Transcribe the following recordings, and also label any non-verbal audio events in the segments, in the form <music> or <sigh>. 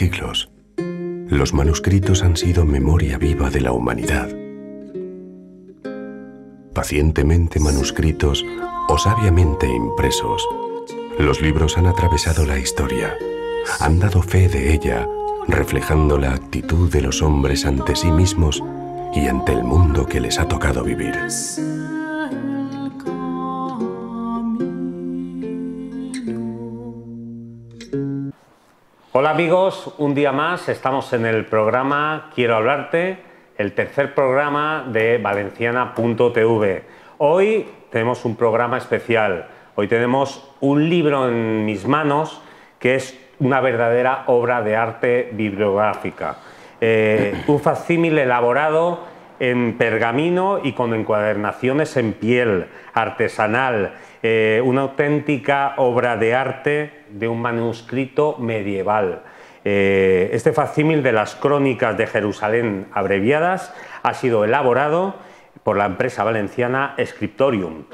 siglos, los manuscritos han sido memoria viva de la humanidad. Pacientemente manuscritos o sabiamente impresos, los libros han atravesado la historia, han dado fe de ella, reflejando la actitud de los hombres ante sí mismos y ante el mundo que les ha tocado vivir. Hola amigos, un día más estamos en el programa Quiero hablarte, el tercer programa de valenciana.tv. Hoy tenemos un programa especial, hoy tenemos un libro en mis manos que es una verdadera obra de arte bibliográfica, eh, un facsímil elaborado en pergamino y con encuadernaciones en piel artesanal, eh, una auténtica obra de arte de un manuscrito medieval. Eh, este facsímil de las crónicas de Jerusalén abreviadas ha sido elaborado por la empresa valenciana Scriptorium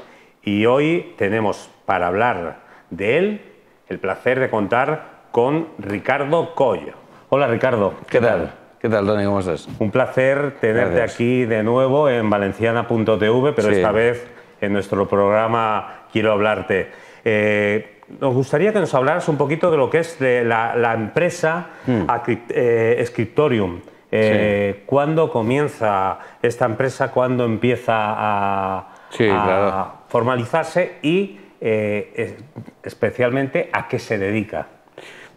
y hoy tenemos para hablar de él el placer de contar con Ricardo Coll. Hola Ricardo. ¿Qué, tal? ¿Qué tal, Tony? ¿Cómo estás? Un placer tenerte aquí de nuevo en valenciana.tv, pero esta vez en nuestro programa Quiero Hablarte. Eh, nos gustaría que nos hablaras un poquito de lo que es la, empresa hmm. eh, eh, ¿Cuándo comienza esta empresa? ¿Cuándo empieza a, formalizarse? Y eh, especialmente, ¿a qué se dedica?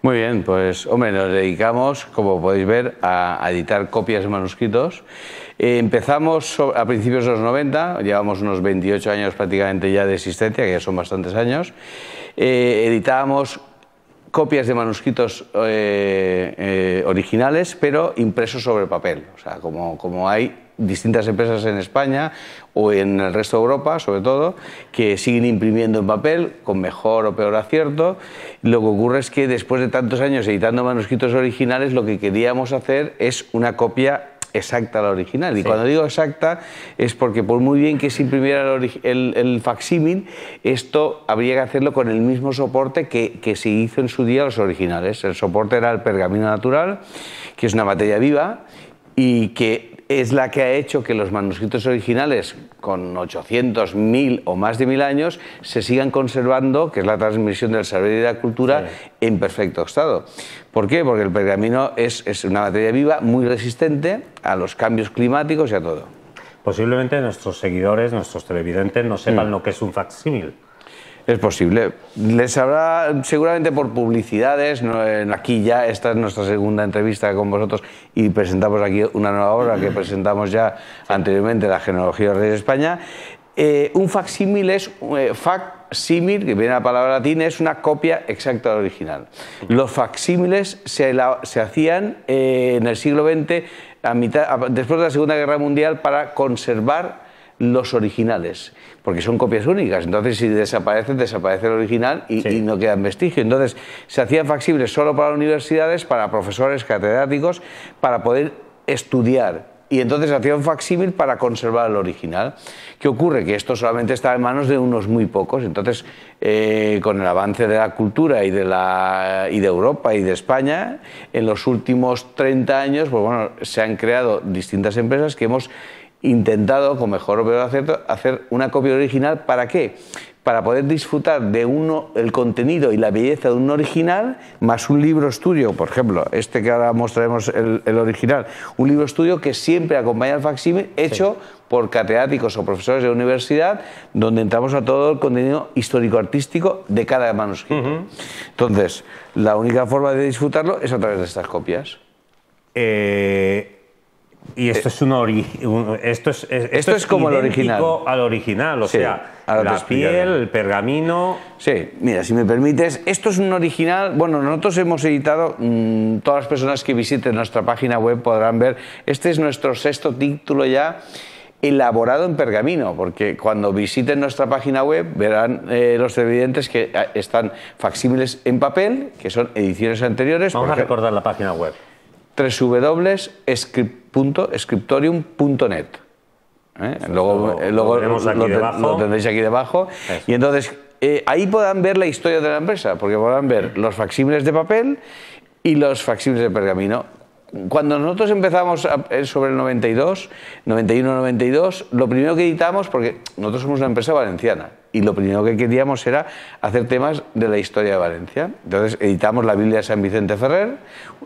Muy bien, pues hombre, nos dedicamos, como podéis ver, a editar copias de manuscritos. Eh, empezamos a principios de los 90, llevamos unos 28 años prácticamente ya de existencia, que ya son bastantes años. Eh, editábamos copias de manuscritos eh, originales, pero impresos sobre papel, o sea, como, como hay distintas empresas en España o en el resto de Europa, sobre todo, que siguen imprimiendo en papel con mejor o peor acierto. Lo que ocurre es que después de tantos años editando manuscritos originales, lo que queríamos hacer es una copia exacta a la original. Y cuando digo exacta es porque por muy bien que se imprimiera el, el, facsímil, esto habría que hacerlo con el mismo soporte que, que, se hizo en su día los originales. El soporte era el pergamino natural, que es una materia viva y que es la que ha hecho que los manuscritos originales con 800, 1000 o más de 1000 años se sigan conservando, que es la transmisión del saber y de la cultura, en perfecto estado. ¿Por qué? Porque el pergamino es, una materia viva muy resistente a los cambios climáticos y a todo. Posiblemente nuestros seguidores, nuestros televidentes, no sepan mm. lo que es un facsímil. Es posible. Les habrá seguramente por publicidades. Aquí ya esta es nuestra segunda entrevista con vosotros y presentamos aquí una nueva obra que presentamos ya anteriormente, La genealogía de los Reyes de España. Eh, un facsímil es eh, facsímil, que viene de la palabra latina, es una copia exacta del original. Los facsímiles se, hacían eh, en el siglo XX, a mitad, después de la Segunda Guerra Mundial, para conservar los originales, porque son copias únicas. Entonces, si desaparecen, desaparece el original y, no quedan vestigio. Entonces, se hacían faxibles solo para universidades, para profesores catedráticos, para poder estudiar y entonces hacía un facsímil para conservar el original. ¿Qué ocurre? Que esto solamente estaba en manos de unos muy pocos. Entonces, eh, con el avance de la cultura y de, la, y de Europa y de España, en los últimos 30 años pues bueno, se han creado distintas empresas que hemos intentado, con mejor o peor acierto, hacer una copia original. ¿Para qué? para poder disfrutar de uno, el contenido y la belleza de un original, más un libro estudio, por ejemplo, este que ahora mostraremos el, original, un libro estudio que siempre acompaña al facsímil, hecho por catedráticos o profesores de universidad, donde entramos a todo el contenido histórico-artístico de cada manuscrito. Entonces, la única forma de disfrutarlo es a través de estas copias. Eh, y esto eh, es un, esto es, esto, es, como el original. al original, o sea, la piel, el pergamino. Sí, mira, si me permites, esto es un original. Bueno, nosotros hemos editado, mm, todas las personas que visiten nuestra página web podrán ver, este es nuestro sexto título ya elaborado en pergamino, porque cuando visiten nuestra página web verán eh, los evidentes que eh, están facsímiles en papel, que son ediciones anteriores. Vamos a recordar la página web www.escriptorium.net ¿eh? Luego, eh, lo, tendréis aquí debajo. Y entonces eh, ahí podrán ver la historia de la empresa, porque podrán ver los facsímiles de papel y los facsímiles de pergamino. Cuando nosotros empezamos sobre el 92, 91-92, lo primero que editamos, porque nosotros somos una empresa valenciana, y lo primero que queríamos era hacer temas de la historia de Valencia. Entonces editamos la Biblia de San Vicente Ferrer,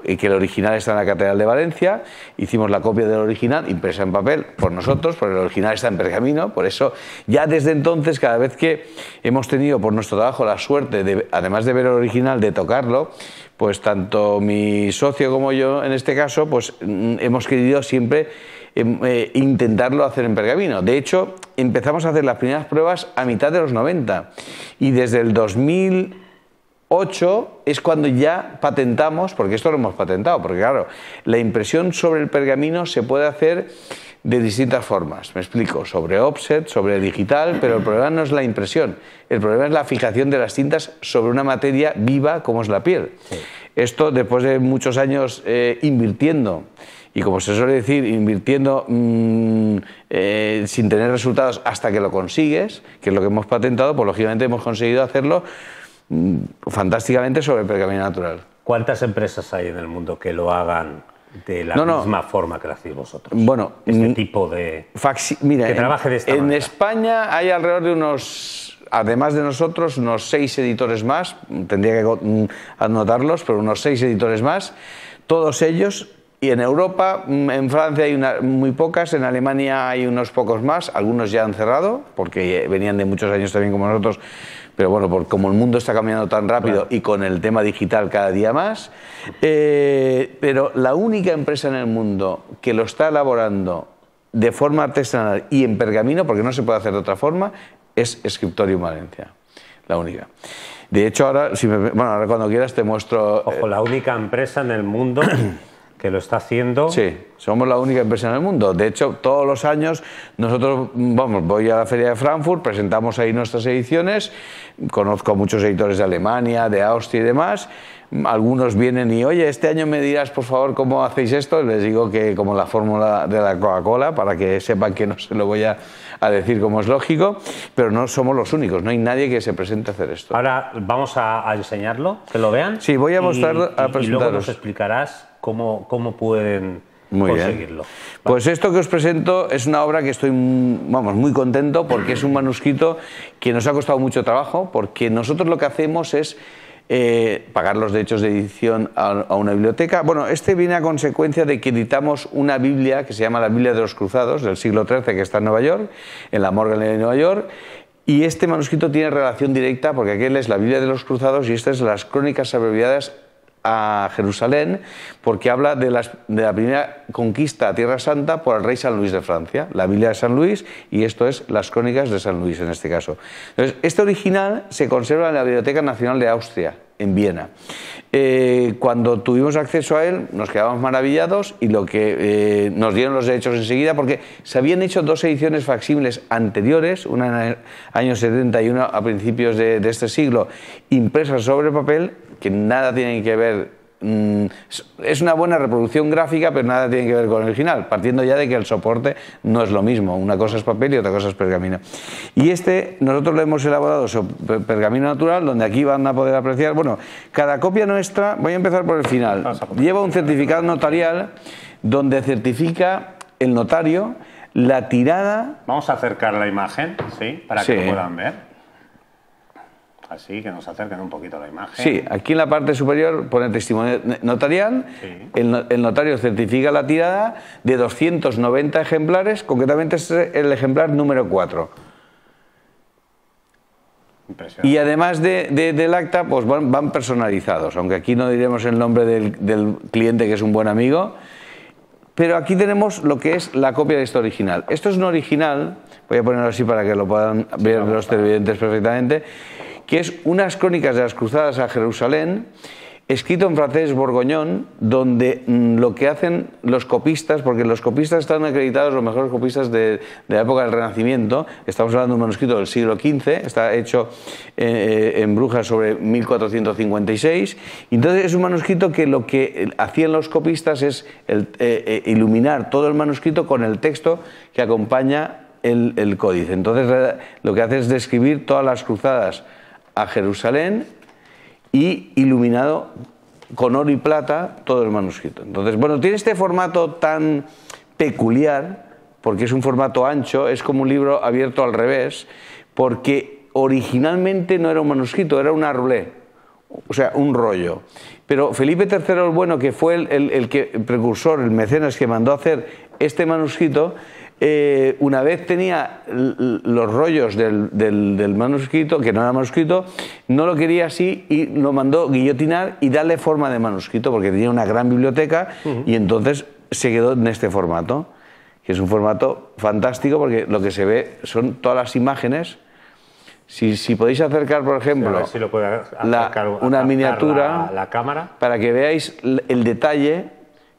que el original está en la Catedral de Valencia, hicimos la copia del original impresa en papel por nosotros, porque el original está en pergamino, por eso ya desde entonces cada vez que hemos tenido por nuestro trabajo la suerte, de, además de ver el original, de tocarlo, pues tanto mi socio como yo en este caso, pues mm, hemos querido siempre Em, eh, intentarlo hacer en pergamino. De hecho, empezamos a hacer las primeras pruebas a mitad de los 90 y desde el 2008 es cuando ya patentamos, porque esto lo hemos patentado, porque claro, la impresión sobre el pergamino se puede hacer de distintas formas. Me explico, sobre offset, sobre digital, pero el problema no es la impresión, el problema es la fijación de las tintas sobre una materia viva como es la piel. Esto, después de muchos años eh, invirtiendo y como se suele decir, invirtiendo mm, eh, sin tener resultados hasta que lo consigues, que es lo que hemos patentado, pues lógicamente hemos conseguido hacerlo mm, fantásticamente sobre el pergamino natural. ¿Cuántas empresas hay en el mundo que lo hagan de la misma forma que lo hacéis vosotros. Bueno, este mm, tipo de. En España hay alrededor de unos. Además de nosotros, unos seis editores más, tendría que anotarlos, pero unos seis editores más, todos ellos y en Europa, mm, en Francia hay una, muy pocas, en Alemania hay unos pocos más, algunos ya han cerrado, porque venían de muchos años también como nosotros, pero bueno, por, como el mundo está cambiando tan rápido y con el tema digital cada día más, eh, pero la única empresa en el mundo que lo está elaborando de forma artesanal y en pergamino, porque no se puede hacer de otra forma, es Escritorio Valencia, la única. De hecho, ahora, bueno, cuando quieras te muestro... Ojo, eh, la única empresa en el mundo <coughs> que lo está haciendo. Sí, somos la única empresa en el mundo. De hecho, todos los años nosotros, vamos, voy a la Feria de Frankfurt, presentamos ahí nuestras ediciones, conozco a muchos editores de Alemania, de Austria y demás. Algunos vienen y, oye, este año me dirás, por favor, cómo hacéis esto. Les digo que como la fórmula de la Coca-Cola, para que sepan que no se lo voy a, decir como es lógico, pero no somos los únicos, no hay nadie que se presente a hacer esto. Ahora vamos a, a enseñarlo, que lo vean. Sí, voy a mostrar, a Y luego nos explicarás cómo, pueden conseguirlo. Pues esto que os presento es una obra que estoy vamos, muy contento porque es un manuscrito que nos ha costado mucho trabajo, porque nosotros lo que hacemos es eh, pagar los derechos de edición a, una biblioteca. Bueno, este viene a consecuencia de que editamos una Biblia que se llama la Biblia de los Cruzados del siglo XIII, que está en Nueva York, en la Morgan de Nueva York. Y este manuscrito tiene relación directa porque aquel es la Biblia de los Cruzados y esta es las Crónicas abreviadas a Jerusalén porque habla de, de la primera conquista a Tierra Santa por el rey San Luis de Francia, la Biblia de San Luis y esto es las crónicas de San Luis en este caso. Entonces, este original se conserva en la Biblioteca Nacional de Austria en Viena. Eh, cuando tuvimos acceso a él, nos quedamos maravillados y lo que eh, nos dieron los derechos enseguida, porque se habían hecho dos ediciones facsímiles anteriores, una en el año 71... y a principios de, de este siglo, impresas sobre papel, que nada tienen que ver Mm, es una buena reproducción gráfica, pero nada tiene que ver con el original, partiendo ya de que el soporte no es lo mismo. Una cosa es papel y otra cosa es pergamino. Y este nosotros lo hemos elaborado sobre pergamino natural, donde aquí van a poder apreciar, bueno, cada copia nuestra, voy a empezar por el final, lleva un certificado notarial donde certifica el notario la tirada. Vamos a acercar la imagen, ¿sí? Para que lo puedan ver que nos acercan un poquito a la imagen. Sí, aquí en la parte superior pone testimonio notarial. El, notario certifica la tirada de 290 ejemplares, concretamente este es el ejemplar número 4. Y además del acta, pues van, personalizados, aunque aquí no diremos el nombre del, del cliente, que es un buen amigo. Pero aquí tenemos lo que es la copia de esto original. Esto es un original, voy a ponerlo así para que lo puedan ver los televidentes perfectamente que es unas crónicas de las cruzadas a Jerusalén, escrito en francés borgoñón, donde mm, lo que hacen los copistas, porque los copistas están acreditados, los mejores copistas de, la época del Renacimiento, estamos hablando de un manuscrito del siglo XV, está hecho eh, en Brujas sobre 1456, entonces es un manuscrito que lo que eh, hacían los copistas es eh, iluminar todo el manuscrito con el texto que acompaña el códice. Entonces lo que hace es describir todas las cruzadas a Jerusalén y iluminado con oro y plata todo el manuscrito. Entonces, bueno, tiene este formato tan peculiar, porque es un formato ancho, es como un libro abierto al revés, porque originalmente no era un manuscrito, era un arbolé, o sea, un rollo. Pero Felipe III el Bueno, que fue el, el, que, precursor, el mecenas que mandó a hacer este manuscrito, eh, una vez tenía los rollos del, manuscrito, que no era manuscrito, no lo quería así y lo mandó guillotinar y darle forma de manuscrito, porque tenía una gran biblioteca y entonces se quedó en este formato, que es un formato fantástico porque lo que se ve son todas las imágenes. Si, podéis acercar, por ejemplo, una miniatura la cámara. para que veáis el detalle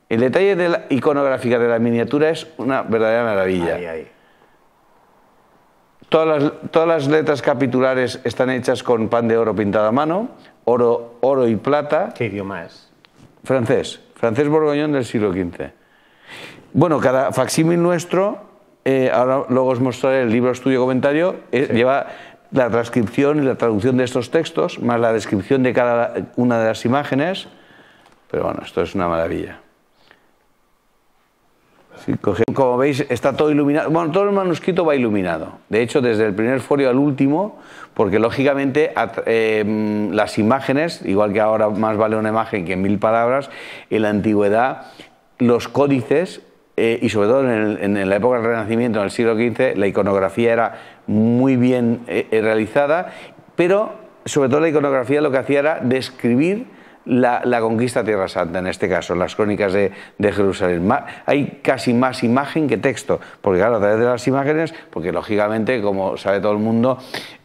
el detalle de la iconográfica de la miniatura es una verdadera maravilla. Todas, las, letras capitulares están hechas con pan de oro pintado a mano, oro, oro y plata. ¿Qué idioma es? Francés, francés borgoñón del siglo XV. Bueno, cada facsímil nuestro, eh, ahora luego os mostraré el libro estudio comentario, eh, lleva la transcripción y la traducción de estos textos, más la descripción de cada una de las imágenes. Pero bueno, esto es una maravilla. Como veis, está todo iluminado. Bueno, todo el manuscrito va iluminado. De hecho, desde el primer folio al último, porque lógicamente em, las imágenes, igual que ahora más vale una imagen que mil palabras, en la antigüedad los códices eh, y sobre todo en, la época del Renacimiento, en el siglo XV, la iconografía era muy bien eh, eh, realizada, pero sobre todo la iconografía lo que hacía era describir la, conquista de Tierra Santa, en este caso, las crónicas de, Jerusalén. hay casi más imagen que texto, porque claro, a través de las imágenes, porque lógicamente, como sabe todo el mundo,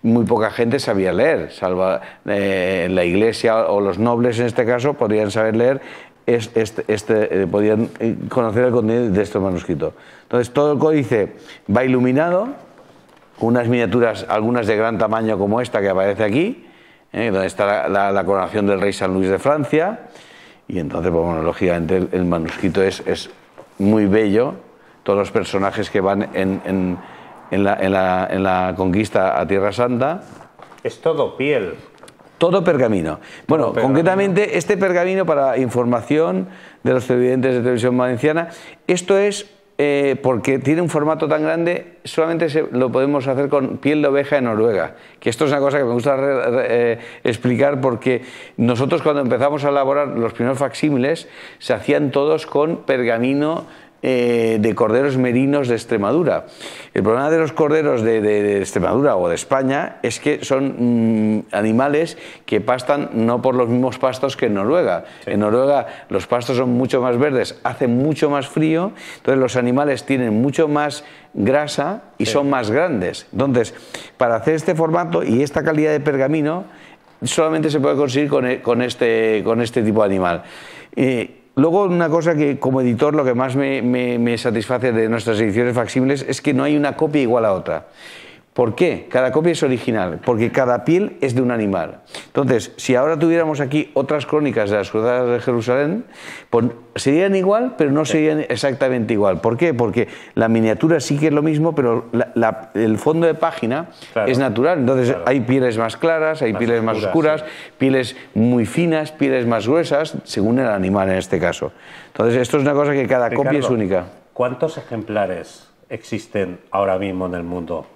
muy poca gente sabía leer, salvo eh, la iglesia o los nobles en este caso podrían saber leer, este, este eh, podían eh, conocer el contenido de estos manuscritos. Entonces, todo el códice va iluminado, unas miniaturas, algunas de gran tamaño como esta que aparece aquí, eh, donde está la, coronación del rey San Luis de Francia. Y entonces, por pues, bueno, lógicamente el, manuscrito es, es, muy bello, todos los personajes que van en, la, en, la, en la conquista a Tierra Santa. Es todo piel. Todo pergamino. Bueno, concretamente este pergamino para información de los televidentes de televisión valenciana, esto es eh, porque tiene un formato tan grande, solamente lo podemos hacer con piel de oveja en Noruega. Que esto es una cosa que me gusta eh, explicar porque nosotros cuando empezamos a elaborar los primeros facsímiles se hacían todos con pergamino eh, de corderos merinos de Extremadura. El problema de los corderos de, Extremadura o de España es que son mm, animales que pastan no por los mismos pastos que en Noruega. En Noruega los pastos son mucho más verdes, hace mucho más frío, entonces los animales tienen mucho más grasa y son más grandes. Entonces, para hacer este formato y esta calidad de pergamino, solamente se puede conseguir con, e, este, con este tipo de animal. Eh, Luego, una cosa que como editor lo que más me, satisface de nuestras ediciones facsímiles es que no hay una copia igual a otra. ¿Por qué? Cada copia es original, porque cada piel es de un animal. Entonces, si ahora tuviéramos aquí otras crónicas de las cruzadas de Jerusalén, pues, serían igual, pero no serían exactamente igual. ¿Por qué? Porque la miniatura sí que es lo mismo, pero el fondo de página es natural. Entonces, hay pieles más claras, hay pieles más oscuras, pieles muy finas, pieles más gruesas, según el animal en este caso. Entonces, esto es una cosa que cada copia es única. ¿Cuántos ejemplares existen ahora mismo en el mundo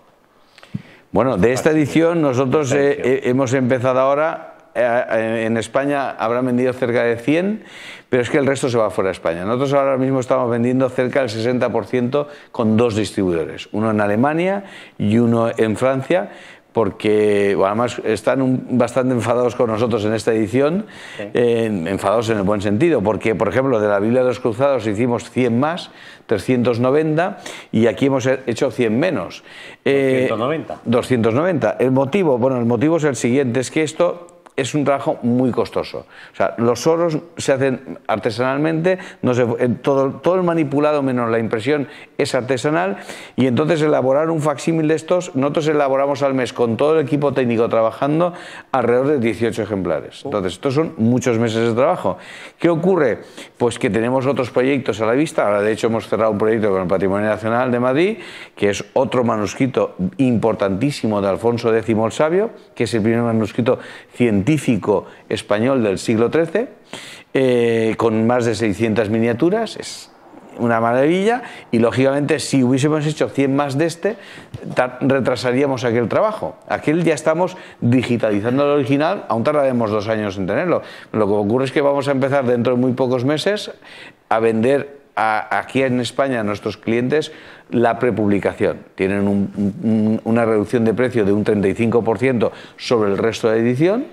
bueno, de esta edición nosotros eh, eh, hemos empezado ahora eh, en España habrán vendido cerca de 100, pero es que el resto se va fuera de España. Nosotros ahora mismo estamos vendiendo cerca del 60% con dos distribuidores, uno en Alemania y uno en Francia, porque además están bastante enfadados con nosotros en esta edición, enfadados en el buen sentido, porque por ejemplo de la Biblia de los Cruzados hicimos 100 más 390 y aquí hemos hecho 100 menos. 290. Eh, el motivo, bueno, el motivo es el siguiente, es que esto es un trabajo muy costoso. O sea, los oros se hacen artesanalmente, no eh, todo, todo, el manipulado menos la impresión es artesanal y entonces elaborar un facsímil de estos, nosotros elaboramos al mes con todo el equipo técnico trabajando alrededor de 18 ejemplares. Oh. Entonces, estos son muchos meses de trabajo. ¿Qué ocurre? Pues que tenemos otros proyectos a la vista. Ahora, de hecho, hemos cerrado un proyecto con el Patrimonio Nacional de Madrid, que es otro manuscrito importantísimo de Alfonso X el Sabio, que es el primer manuscrito científico científico español del siglo XIII, eh, con más de 600 miniaturas, es una maravilla, y lógicamente si hubiésemos hecho 100 más de este, retrasaríamos aquel trabajo. Aquel ya estamos digitalizando el original, aún tardaremos dos años en tenerlo. Lo que ocurre es que vamos a empezar dentro de muy pocos meses a vender aquí en España a nuestros clientes la prepublicación. Tienen una reducción de precio de un 35% sobre el resto de edición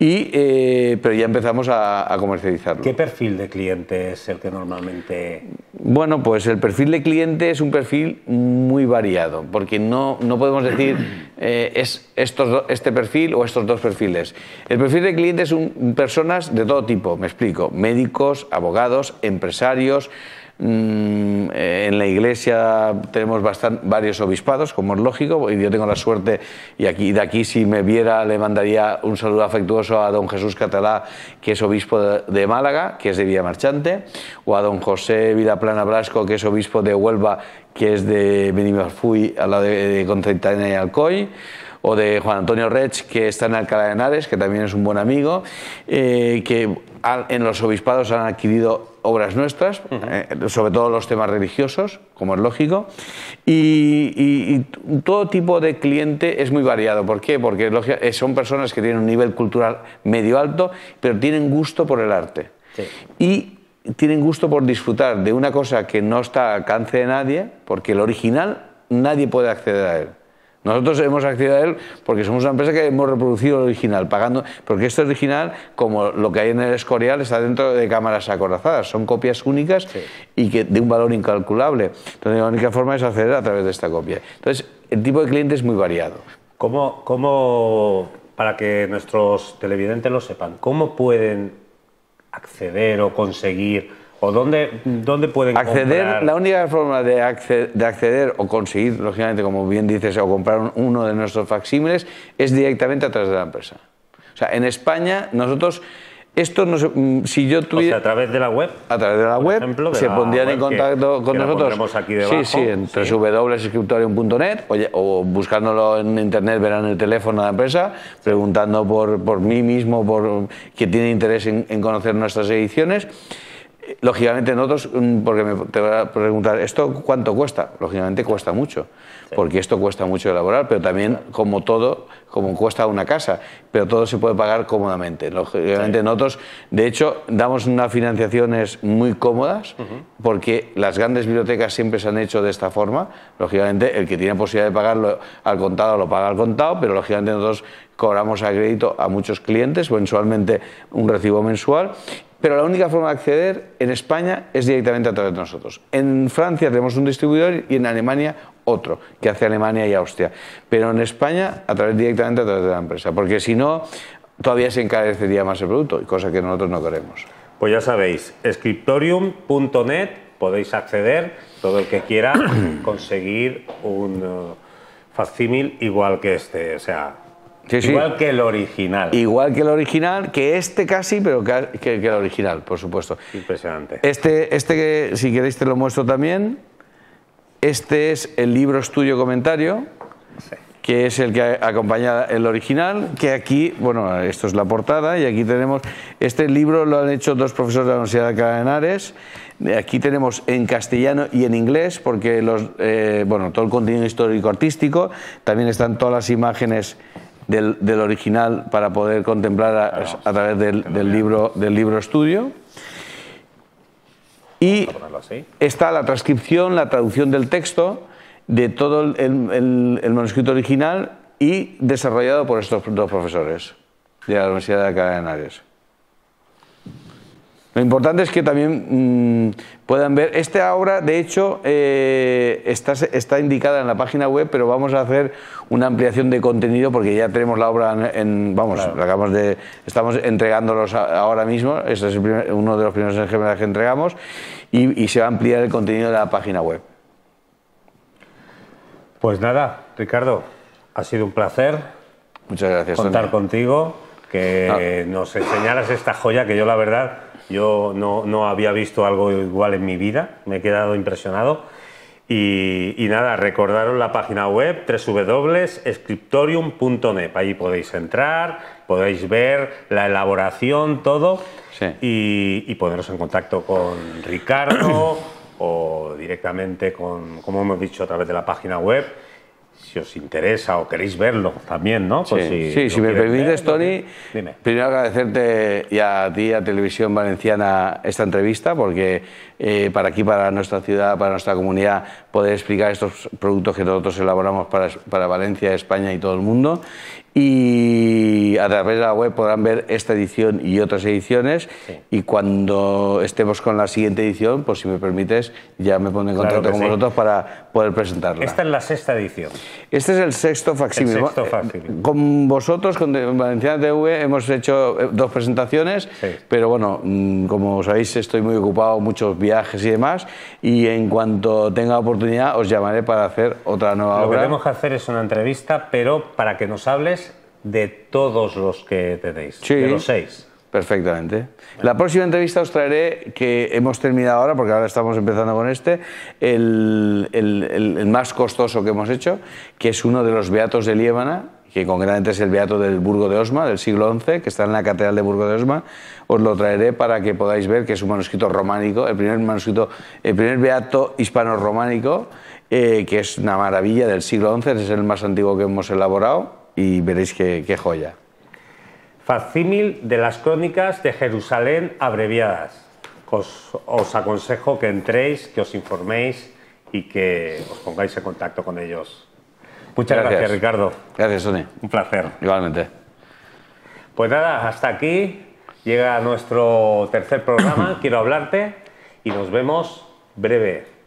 y, eh, pero ya empezamos a, comercializarlo. ¿Qué perfil de cliente es el que normalmente...? Bueno, pues el perfil de cliente es un perfil muy variado, porque no, podemos decir <clears throat> eh, es este perfil o estos dos perfiles. El perfil de cliente son personas de todo tipo, me explico, médicos, abogados, empresarios, Mm, en la iglesia tenemos bastante, varios obispados, como es lógico, y yo tengo la suerte, y aquí, de aquí si me viera le mandaría un saludo afectuoso a don Jesús Catalá, que es obispo de Málaga, que es de Marchante o a don José vidaplana Blasco que es obispo de Huelva, que es de Benimarfuy, a la de, Concepción y Alcoy o de Juan Antonio Rech, que está en Alcalá de Henares, que también es un buen amigo, eh, que en los obispados han adquirido obras nuestras, eh, sobre todo los temas religiosos, como es lógico, y, todo tipo de cliente es muy variado. ¿Por qué? Porque eh, son personas que tienen un nivel cultural medio alto, pero tienen gusto por el arte. Y tienen gusto por disfrutar de una cosa que no está al alcance de nadie, porque el original nadie puede acceder a él. Nosotros hemos accedido a él porque somos una empresa que hemos reproducido el original, pagando, porque este original, como lo que hay en el Escorial, está dentro de cámaras acorazadas, son copias únicas y que de un valor incalculable. Entonces, la única forma es acceder a través de esta copia. Entonces, el tipo de cliente es muy variado. cómo para que nuestros televidentes lo sepan, cómo pueden acceder o conseguir ¿O dónde, dónde pueden acceder? La única forma de acceder, de acceder, o conseguir, lógicamente, como bien dices, o comprar uno de nuestros facsímiles es directamente a través de la empresa. O sea, en España nosotros... Esto no mm, si yo tuviera. a través de la web. A través de la web. se pondrían en contacto con nosotros. Aquí debajo, sí, sí, en sí. o, buscándolo en internet, verán el teléfono de la empresa, preguntando por, mí mismo, por quien tiene interés en conocer nuestras ediciones lógicamente nosotros, mm, porque me te voy a preguntar, ¿esto cuánto cuesta? Lógicamente cuesta mucho, porque esto cuesta mucho elaborar, pero también, como todo, como cuesta una casa, pero todo se puede pagar cómodamente. Lógicamente nosotros, de hecho, damos unas financiaciones muy cómodas, porque las grandes bibliotecas siempre se han hecho de esta forma. Lógicamente, el que tiene posibilidad de pagarlo al contado lo paga al contado, pero lógicamente nosotros cobramos a crédito a muchos clientes mensualmente un recibo mensual pero la única forma de acceder en España es directamente a través de nosotros. En Francia tenemos un distribuidor y en Alemania otro, que hace Alemania y Austria. Pero en España a través directamente a través de la empresa, porque si no, todavía se encarecería más el producto, cosa que nosotros no queremos. Pues ya sabéis, scriptorium.net podéis acceder, todo el que quiera <coughs> conseguir un uh, facsímil igual que este. O sea, igual que el original. Igual que el original, que este casi, pero que, el original, por supuesto. Impresionante. Este, este que, si queréis, te lo muestro también. Este es el libro estudio comentario, que es el que acompaña el original, que aquí, bueno, esto es la portada, y aquí tenemos, este libro lo han hecho dos profesores de la Universidad de Canares, Aquí tenemos en castellano y en inglés, porque los, eh, bueno, todo el contenido histórico-artístico, también están todas las imágenes del, original para poder contemplar a, través del, libro, del libro estudio. Y está la transcripción, la traducción del texto de todo el, manuscrito original y desarrollado por estos dos profesores de la Universidad de Canarias lo importante es que también mm, puedan ver. Esta obra, de hecho, eh, está, está, indicada en la página web, pero vamos a hacer una ampliación de contenido porque ya tenemos la obra en. vamos, la de, estamos entregándolos ahora mismo. Este es uno de los primeros ejemplos que entregamos y, se va a ampliar el contenido de la página web. Pues nada, Ricardo, ha sido un placer. Muchas gracias. Contar contigo, que ah. nos enseñaras esta joya que yo la verdad yo no, había visto algo igual en mi vida, me he quedado impresionado. Y, nada, recordaros la página web www.scriptorium.net. Allí podéis entrar, podéis ver la elaboración, todo. Y, y, poneros en contacto con Ricardo <coughs> o directamente con, como hemos dicho, a través de la página web si os interesa o queréis verlo también, ¿no? sí, si, si me permites, Tony, primero agradecerte y a ti, a Televisión Valenciana, esta entrevista, porque eh, para aquí, para nuestra ciudad, para nuestra comunidad, poder explicar estos productos que nosotros elaboramos para, para Valencia, España y todo el mundo. Y a través de la web podrán ver esta edición y otras ediciones. Y cuando estemos con la siguiente edición, pues si me permites, ya me pongo en contacto con vosotros para poder presentarla. Esta es la sexta edición. Este es el sexto facsímil. Eh, con vosotros, con Valenciana TV, hemos hecho eh, dos presentaciones, pero bueno, mm, como sabéis, estoy muy ocupado, muchos viajes y demás. Y en cuanto tenga oportunidad, os llamaré para hacer otra nueva obra. Lo que tenemos que hacer es una entrevista, pero para que nos hables de todos los que tenéis, de los seis. Perfectamente. La próxima entrevista os traeré, que hemos terminado ahora, porque ahora estamos empezando con este, el, más costoso que hemos hecho, que es uno de los Beatos de Liébana, que concretamente es el Beato del Burgo de Osma, del siglo XI, que está en la Catedral de Burgo de Osma, os lo traeré para que podáis ver que es un manuscrito románico, el primer manuscrito, el primer Beato hispano-románico, eh, que es una maravilla del siglo XI, es el más antiguo que hemos elaborado y veréis qué, joya. Facímil de las crónicas de Jerusalén abreviadas. Os, aconsejo que entréis, que os informéis y que os pongáis en contacto con ellos. Muchas gracias, Ricardo. Gracias, Sonia. Un placer. Igualmente. Pues nada, hasta aquí llega nuestro tercer programa, <clears throat> Quiero hablarte, y nos vemos breve.